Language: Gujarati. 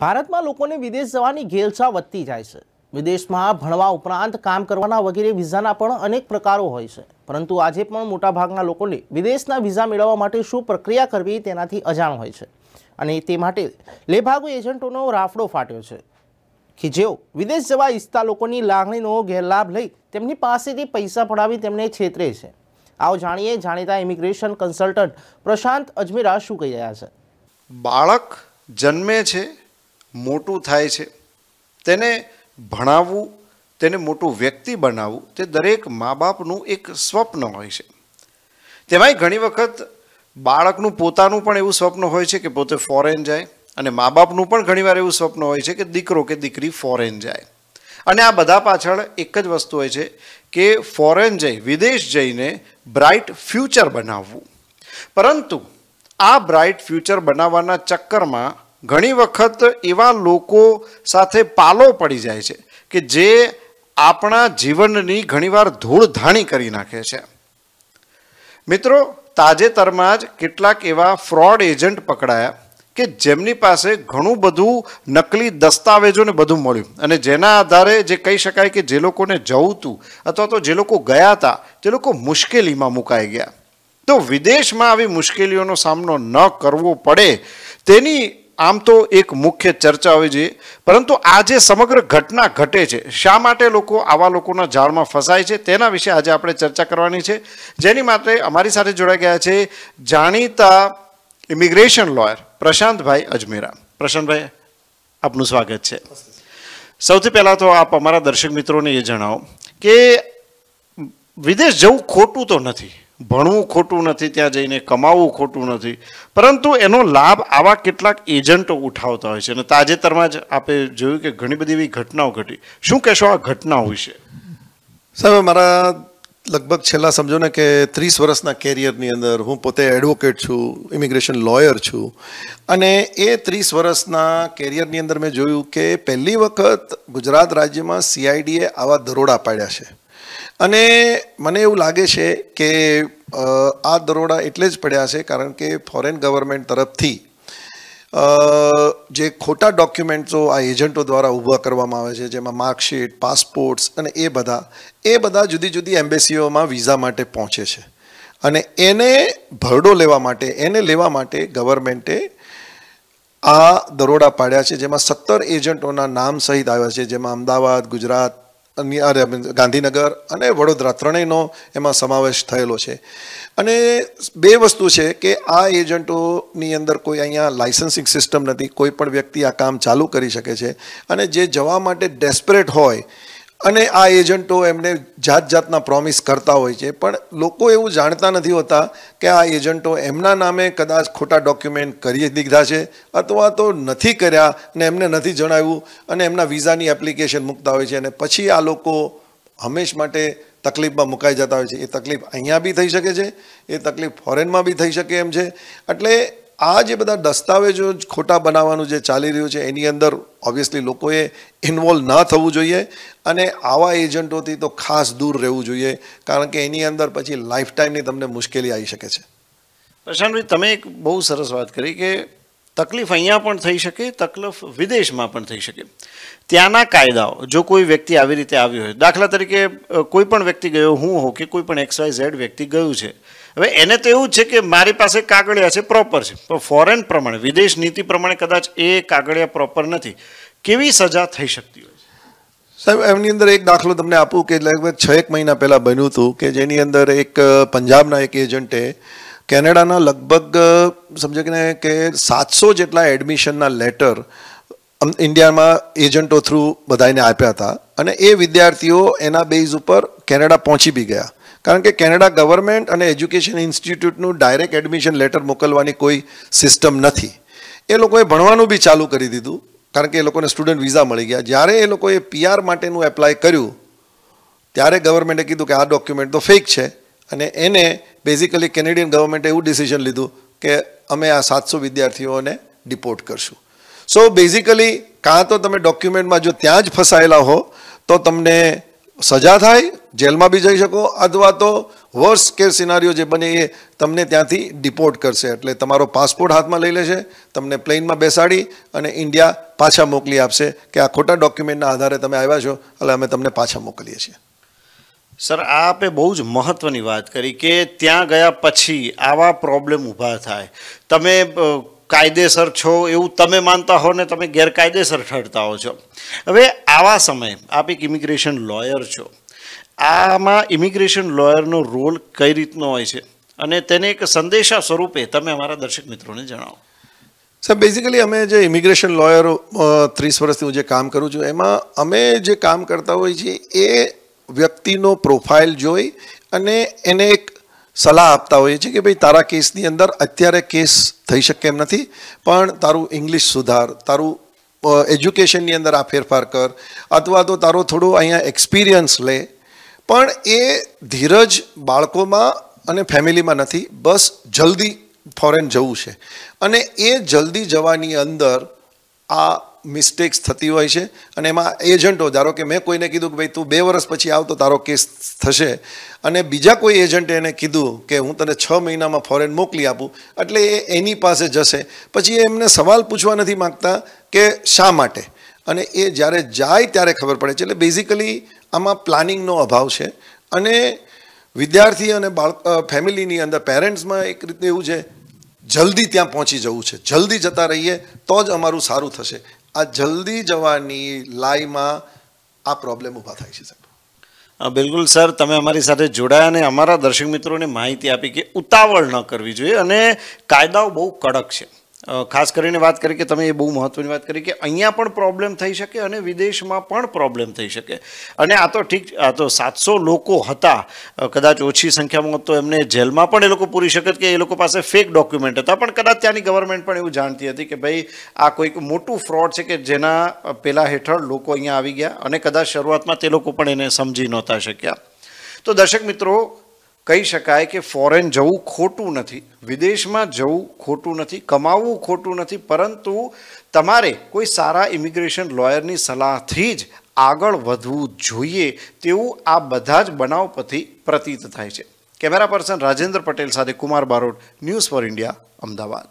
ભારતમાં લોકોને વિદેશ જવાની ઘેલછા વધતી જાય છે વિદેશમાં ભણવા ઉપરાંત કામ કરવાના વગેરે વિઝાના પણ અનેક પ્રકારો હોય છે પરંતુ આજે પણ મોટાભાગના લોકોને વિદેશના વિઝા મેળવવા માટે શું પ્રક્રિયા કરવી તેનાથી અજાણ હોય છે અને તે માટે લેભાગુ એજન્ટોનો રાફડો ફાટ્યો છે કે જેઓ વિદેશ જવા ઈચ્છતા લોકોની લાગણીનો ગેરલાભ લઈ તેમની પાસેથી પૈસા પડાવી તેમને છેતરે છે આવો જાણીએ જાણીતા ઇમિગ્રેશન કન્સલ્ટન્ટ પ્રશાંત અજમેરા શું કહી રહ્યા છે બાળક જન્મે છે મોટું થાય છે તેને ભણાવવું તેને મોટું વ્યક્તિ બનાવવું તે દરેક મા બાપનું એક સ્વપ્ન હોય છે તેમાંય ઘણી વખત બાળકનું પોતાનું પણ એવું સ્વપ્ન હોય છે કે પોતે ફોરેન જાય અને મા બાપનું પણ ઘણીવાર એવું સ્વપ્ન હોય છે કે દીકરો કે દીકરી ફોરેન જાય અને આ બધા પાછળ એક જ વસ્તુ હોય છે કે ફોરેન જઈ વિદેશ જઈને બ્રાઇટ ફ્યુચર બનાવવું પરંતુ આ બ્રાઇટ ફ્યુચર બનાવવાના ચક્કરમાં ઘણી વખત એવા લોકો સાથે પાલો પડી જાય છે કે જે આપના જીવનની ઘણીવાર ધૂળ ધાણી કરી નાખે છે મિત્રો તાજેતરમાં જ કેટલા કેવા ફ્રોડ એજન્ટ પકડાયા કે જેમની પાસે ઘણું બધું નકલી દસ્તાવેજોને બધું મળ્યું અને જેના આધારે જે કહી શકાય કે જે લોકોને જાવતું અથવા તો જે લોકો ગયાતા તે લોકો મુશ્કેલીમાં મૂકાય ગયા તો વિદેશમાં આવી મુશ્કેલીઓનો સામનો ન કરવો પડે તેની આમ તો એક મુખ્ય ચર્ચા હોય છે પરંતુ આજે સમગ્ર ઘટના ઘટે છે શા માટે લોકો આવા લોકોના જાળમાં ફસાય છે તેના વિશે આજે આપણે ચર્ચા કરવાની છે જેની માટે અમારી સાથે જોડાઈ ગયા છે જાણીતા ઇમિગ્રેશન લોયર પ્રશાંતભાઈ અજમેરા પ્રશાંતભાઈ આપનું સ્વાગત છે સૌથી પહેલાં તો આપ અમારા દર્શક મિત્રોને એ જણાવો કે વિદેશ જવું ખોટું તો નથી ભણવું ખોટું નથી ત્યાં જઈને કમાવું ખોટું નથી પરંતુ એનો લાભ આવા કેટલાક એજન્ટો ઉઠાવતા હોય છે અને તાજેતરમાં જ આપણે જોયું કે ઘણી બધી એવી ઘટનાઓ ઘટી શું કેસો આ ઘટનાઓ છે સામે મારા લગભગ છેલા સમજોને કે 30 વર્ષના કરિયરની અંદર હું પોતે એડવોકેટ છું ઇમિગ્રેશન લોયર છું અને એ 30 વર્ષના કરિયરની અંદર મેં જોયું કે પહેલી વખત ગુજરાત રાજ્યમાં સીઆઈડીએ આવા દરોડા પાડ્યા છે અને મને એવું લાગે છે કે આ દરોડા એટલે જ પડ્યા છે કારણ કે ફોરેન ગવર્નમેન્ટ તરફથી જે ખોટા ડોક્યુમેન્ટ જો એજન્ટો દ્વારા ઉભો કરવામાં આવે છે જેમાં માર્કશીટ પાસ્ports અને એ બધા એ બધા જુદી જુદી એમ્બેસીઓમાં વિઝા માટે પહોંચે છે અને એને ભરડો લેવા માટે એને લેવા માટે ગવર્નમેન્ટે આ દરોડા પાડ્યા છે જેમાં 17 એજન્ટોના નામ સહિત આવે છે જેમાં અમદાવાદ ગુજરાત ગાંધીનગર અને વડોદરા ત્રણેયનો એમાં સમાવેશ થયેલો છે અને બે વસ્તુ છે કે આ એજન્ટોની અંદર કોઈ અહીંયા લાઇસન્સિંગ સિસ્ટમ નથી કોઈ પણ વ્યક્તિ આ કામ ચાલુ કરી શકે છે અને જે જવા માટે ડેસ્પરેટ હોય અને આ એજન્ટો એમને જાત જાત ના પ્રોમિસ કરતા હોય છે પણ લોકો એવું જાણતા નથી હોતા કે આ એજન્ટો એમના નામે કદાચ ખોટા ડોક્યુમેન્ટ કરી દેખતા છે અથવા તો નથી કર્યા ને એમને નથી જણાયું અને એમના વિઝાની એપ્લિકેશન મુકતા હોય છે અને પછી આ લોકો હંમેશ માટે તકલીફમાં મુકાઈ જતા હોય છે એ તકલીફ અહીંયા ભી થઈ શકે છે એ તકલીફ ફોરેનમાં ભી થઈ શકે એમ છે એટલે આ જે બ�ા દસ્તાવેજો ખોટા બનાવવાનું જે ચાલી રહ્યું છે એની અંદર ઓબવિયસલી લોકોએ ઇનવોલ્વ ન થવું જોઈએ અને આવા એજન્ટોથી તો ખાસ દૂર રહેવું જોઈએ કારણ કે એની અંદર પછી લાઈફટાઇમની તમને મુશ્કેલી આવી શકે છે પ્રશંવી તમે એક બહુ સરસ વાત કરી કે તકલીફ અહીંયા પણ થઈ શકે તકલીફ વિદેશમાં પણ થઈ શકે ત્યાંના કાયદાઓ જો કોઈ વ્યક્તિ આવી રીતે આવ્યો હોય દાખલા તરીકે કોઈ પણ વ્યક્તિ ગયો હું હો કે કોઈ પણ xy z વ્યક્તિ ગયો છે અબે એને તો એવું છે કે મારી પાસે કાગળિયા છે પ્રોપર છે પણ ફોરેન પ્રમાણ વિદેશ નીતિ પ્રમાણે કદાચ એ કાગળિયા પ્રોપર નથી કેવી સજા થઈ શકતી હોય સાહેબ એમની અંદર એક દાખલો તમને આપું કે લગભગ 6-1 મહિનો પહેલા બન્યો હતો કે જેની અંદર એક પંજાબના એક એજન્ટે કેનેડાના લગભગ સમજો કેને કે 700 જેટલા એડમિશનના લેટર ઇન્ડિયામાં એજન્ટો થ્રુ બધાને આપ્યા હતા અને એ વિદ્યાર્થીઓ એના બેઝ ઉપર કેનેડા પહોંચી બી ગયા કારણ કે કેનેડા ગવર્નમેન્ટ અને એજ્યુકેશન ઇન્સ્ટિટ્યુટ નું ડાયરેક્ટ એડમિશન લેટર મોકલવાની કોઈ સિસ્ટમ નથી એ લોકોએ ભણવાનું બી ચાલુ કરી દીધું કારણ કે એ લોકોને સ્ટુડન્ટ વિઝા મળી ગયા જ્યારે એ લોકોએ પીઆર માટેનું એપ્લાય કર્યું ત્યારે ગવર્નમેન્ટે કીધું કે આ ડોક્યુમેન્ટ તો ફેક છે અને એને બેઝિકલી કેનેડિયન ગવર્નમેન્ટે એવું ડિસિઝન લીધું કે અમે આ 700 વિદ્યાર્થીઓને ડિપોર્ટ કરશું સો બેઝિકલી કાં તો તમે ડોક્યુમેન્ટમાં જો ત્યાં જ ફસાયેલા હો તો તમને સજા થાય જેલ માં બી જઈ શકો અથવા તો વર્સ કે સિનારિયો જે બની એ તમે ત્યાં થી ડિપોર્ટ કરસે એટલે તમારો પાસપોર્ટ હાથ માં લઈ લેશે તમને પ્લેન માં બેસાડી અને ઇન્ડિયા પાછા મોકલી આપશે કે આ ખોટા ડોક્યુમેન્ટ ના આધારે તમે આવ્યા છો એટલે અમે તમને પાછા મોકલીએ છીએ સર આ આપે બહુ જ મહત્વની વાત કરી કે ત્યાં ગયા પછી આવા પ્રોબ્લેમ ઊભા થાય તમે कायदे सर छ ओ यू તમે માનતા હો ને તમે ગેર કાયદેસર ઠરતા હો છો હવે આવા સમય આપ એક ઇમિગ્રેશન લોયર છો આમાં ઇમિગ્રેશન લોયર નો રોલ કઈ રીત નો હોય છે અને તેના એક સંદેશા સ્વરૂપે તમે અમારા દર્શક મિત્રોને જણાવો સર બેઝિકલી અમે જે ઇમિગ્રેશન લોયર 30 વર્ષથી હું જે કામ કરું છું એમાં અમે જે કામ કરતા હોય છે એ વ્યક્તિનો પ્રોફાઇલ જોઈ અને એને સલાહ આપતા હોઈએ કે ભાઈ તારા કેસ ની અંદર અત્યારે કેસ થઈ શકે એમ નથી પણ તારું ઇંગ્લિશ સુધાર તારું এড્યુકેશન ની અંદર આફેર ફારકર अथवा તો તારો થોડું અહીંયા એક્સપિરિયન્સ લે પણ એ ધીરજ બાળકોમાં અને ફેમિલીમાં નથી બસ જલ્દી ફોરેન જવું છે અને એ જલ્દી જવાની અંદર આ mistakes થતી હોય છે અને એમાં એજન્ટો ધારો કે મે કોઈને કીધું કે ભાઈ તું 2 વર્ષ પછી આવ તો તારો કેસ થશે અને બીજો કોઈ એજન્ટ એને કીધું કે હું તને 6 મહિનામાં ફોરેન મોકલી આપું એટલે એની પાસે જશે પછી એ એમને સવાલ પૂછવા નથી માંગતા કે શા માટે અને એ જ્યારે જાય ત્યારે ખબર પડે છે એટલે બેઝિકલી આમાં પ્લાનિંગ નો અભાવ છે અને વિદ્યાર્થી અને ફેમિલીની અંદર પેરેન્ટ્સમાં એક રીતે એવું છે જલ્દી ત્યાં પહોંચી જવું છે જલ્દી જતા રહીએ તો જ અમારું સારું થશે આ જલ્દી જવાની લાઈમાં આ પ્રોબ્લેમ ઊભા થાય છે સાહેબ બિલકુલ સર તમે અમારી સાથે જોડાયા અને અમારા દર્શક મિત્રોને માહિતી આપી કે ઉતાવળ ન કરવી જોઈએ અને કાયદાઓ બહુ કડક છે અ ખાસ કરીને વાત કરી કે તમે એ બહુ મહત્વની વાત કરી કે અહીંયા પણ પ્રોબ્લેમ થઈ શકે અને વિદેશમાં પણ પ્રોબ્લેમ થઈ શકે અને આ તો ઠીક આ તો 700 લોકો હતા કદાચ ઓછી સંખ્યામાં હતો એમને જેલમાં પણ એ લોકો પૂરી શકે કે એ લોકો પાસે ફેક ડોક્યુમેન્ટ છે તો પણ કદાચ ત્યાંની ગવર્નમેન્ટ પણ એવું જાણતી હતી કે ભાઈ આ કોઈક મોટો ફ્રોડ છે કે જેના પેલા હેઠળ લોકો અહીંયા આવી ગયા અને કદાચ શરૂઆતમાં તે લોકો પણ એને સમજી નહોતા શક્યા તો દર્શક મિત્રો કહી શકાય કે ફોરેન જઉં ખોટું નથી વિદેશમાં જઉં ખોટું નથી કમાઉં ખોટું નથી પરંતુ તમારે કોઈ સારા ઇમિગ્રેશન લોયર ની સલાહ થી જ આગળ વધવું જોઈએ તેવું આ બધા જ બનાવપતિ પ્રતિત થાય છે કેમેરાパー슨 રાજેન્દ્ર પટેલ સાથે Kumar Barot news for India Ahmedabad